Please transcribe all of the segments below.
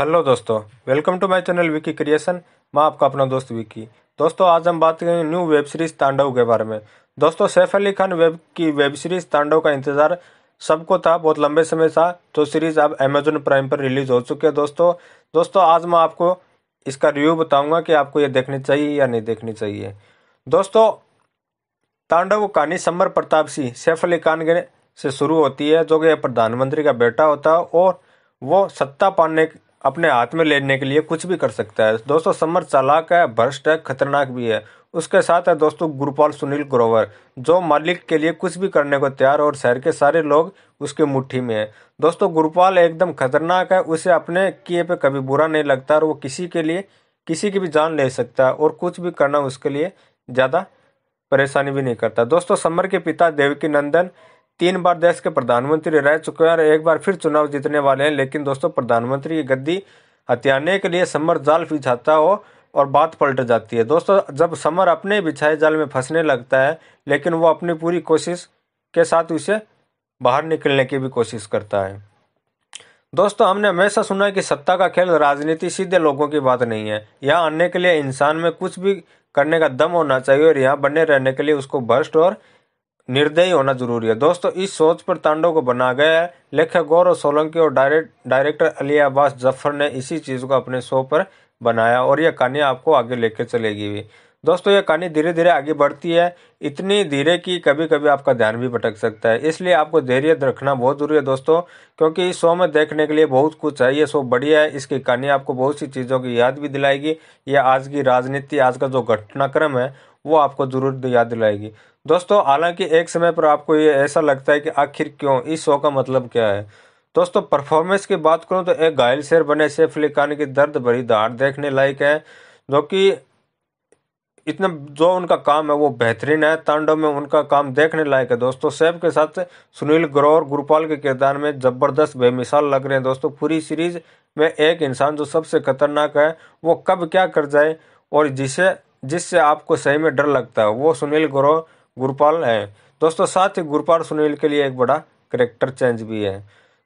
hello दोस्तों welcome to my channel Vicky creation मैं आपका अपना दोस्त विकी दोस्तों आज हम बात करेंगे न्यू वेब सीरीज तांडव के बारे में दोस्तों सैफ अली खान वेब की वेब सीरीज तांडव का इंतजार सबको था बहुत लंबे समय था तो सीरीज अब अमेजोन प्राइम पर रिलीज हो चुकी है दोस्तों दोस्तों आज मैं आपको इसका रिव्यू बताऊंगा कि आपको ये देखनी चाहिए या नहीं देखनी चाहिए दोस्तों तांडव कहानी समर प्रताप सिंह सैफ अली खान से शुरू होती है जो कि प्रधानमंत्री का बेटा होता है और वो सत्ता पाने अपने हाथ में लेने के लिए कुछ भी कर सकता है दोस्तों समर चालाक है भ्रष्ट है खतरनाक भी है उसके साथ है दोस्तों गुरुपाल सुनील ग्रोवर जो मालिक के लिए कुछ भी करने को तैयार और शहर के सारे लोग उसके मुट्ठी में है दोस्तों गुरुपाल एकदम खतरनाक है उसे अपने किए पे कभी बुरा नहीं लगता और वो किसी के लिए किसी की भी जान ले सकता है और कुछ भी करना उसके लिए ज़्यादा परेशानी भी नहीं करता दोस्तों समर के पिता देवकी नंदन तीन बार देश के प्रधानमंत्री रह चुके हैं और एक बार फिर चुनाव जीतने वाले हैं लेकिन दोस्तों प्रधानमंत्री की गद्दी हत्याने के लिए समर जाल बिछाता हो और बात पलट जाती है दोस्तों जब समर अपने बिछाए जाल में फंसने लगता है लेकिन वो अपनी पूरी कोशिश के साथ उसे बाहर निकलने की भी कोशिश करता है दोस्तों हमने हमेशा सुना है कि सत्ता का खेल राजनीति सीधे लोगों की बात नहीं है यहाँ आने के लिए इंसान में कुछ भी करने का दम होना चाहिए और यहाँ बने रहने के लिए उसको भ्रष्ट और निर्दयी होना जरूरी है दोस्तों इस सोच पर तांडव को बना गया है लेखक गौरव सोलंकी और डायरेक्ट डायरेक्टर अली अब्बास जफर ने इसी चीज़ को अपने शो पर बनाया और यह कहानी आपको आगे लेके चलेगी भी दोस्तों यह कहानी धीरे धीरे आगे बढ़ती है इतनी धीरे कि कभी कभी आपका ध्यान भी भटक सकता है इसलिए आपको धैर्य रखना बहुत ज़रूरी है दोस्तों क्योंकि इस शो में देखने के लिए बहुत कुछ है ये शो बढ़िया है इसकी कहानी आपको बहुत सी चीज़ों की याद भी दिलाएगी यह आज की राजनीति आज का जो घटनाक्रम है वो आपको ज़रूर याद दिलाएगी दोस्तों हालांकि एक समय पर आपको ये ऐसा लगता है कि आखिर क्यों इस शो का मतलब क्या है दोस्तों परफॉर्मेंस की बात करूँ तो एक घायल शेर बने सैफ अली खान की दर्द भरी दाढ़ देखने लायक है जो कि इतना जो उनका काम है वो बेहतरीन है तांडव में उनका काम देखने लायक है दोस्तों सैफ के साथ सुनील ग्रोर गुरुपाल के किरदार में ज़बरदस्त बेमिसाल लग रहे हैं दोस्तों पूरी सीरीज में एक इंसान जो सबसे खतरनाक है वो कब क्या कर जाए और जिसे जिससे आपको सही में डर लगता है वो सुनील गुरो गुरपाल है दोस्तों साथ ही गुरपाल सुनील के लिए एक बड़ा करेक्टर चेंज भी है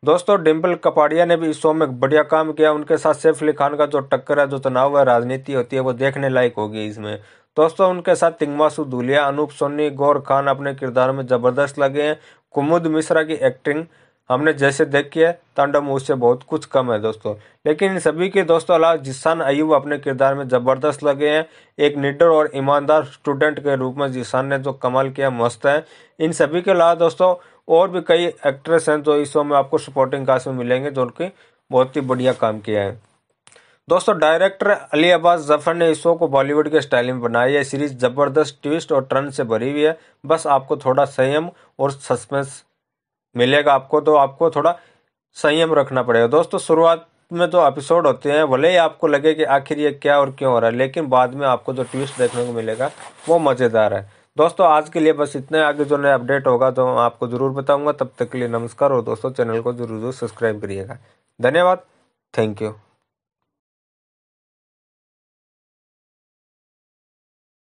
दोस्तों डिम्पल कपाड़िया ने भी इस शो में बढ़िया काम किया उनके साथ सैफ अली खान का जो टक्कर है जो तनाव है राजनीति होती है वो देखने लायक होगी इसमें दोस्तों उनके साथ तिंगमासु दुलिया अनूप सोनी गौर खान अपने किरदार में जबरदस्त लगे हैं कुमुद मिश्रा की एक्टिंग हमने जैसे देख किया तांडव से बहुत कुछ कम है दोस्तों लेकिन इन सभी के दोस्तों अलावा जिसान अयूब अपने किरदार में ज़बरदस्त लगे हैं एक निडर और ईमानदार स्टूडेंट के रूप में जिसान ने जो कमाल किया मस्त है इन सभी के अलावा दोस्तों और भी कई एक्ट्रेस हैं जो इस शो में आपको सपोर्टिंग कास्ट में मिलेंगे जो उनके बहुत ही बढ़िया काम किया है दोस्तों डायरेक्टर अली अब्बास जफर ने इस शो को बॉलीवुड के स्टाइल में बनाई है सीरीज ज़बरदस्त ट्विस्ट और टर्न से भरी हुई है बस आपको थोड़ा संयम और सस्पेंस मिलेगा आपको तो आपको थोड़ा संयम रखना पड़ेगा दोस्तों शुरुआत में जो एपिसोड होते हैं भले ही आपको लगे कि आखिर ये क्या और क्यों हो रहा है लेकिन बाद में आपको जो ट्विस्ट देखने को मिलेगा वो मज़ेदार है दोस्तों आज के लिए बस इतने आगे जो नया अपडेट होगा तो मैं आपको ज़रूर बताऊंगा तब तक के लिए नमस्कार और दोस्तों चैनल को जरूर जरूर सब्सक्राइब करिएगा धन्यवाद थैंक यू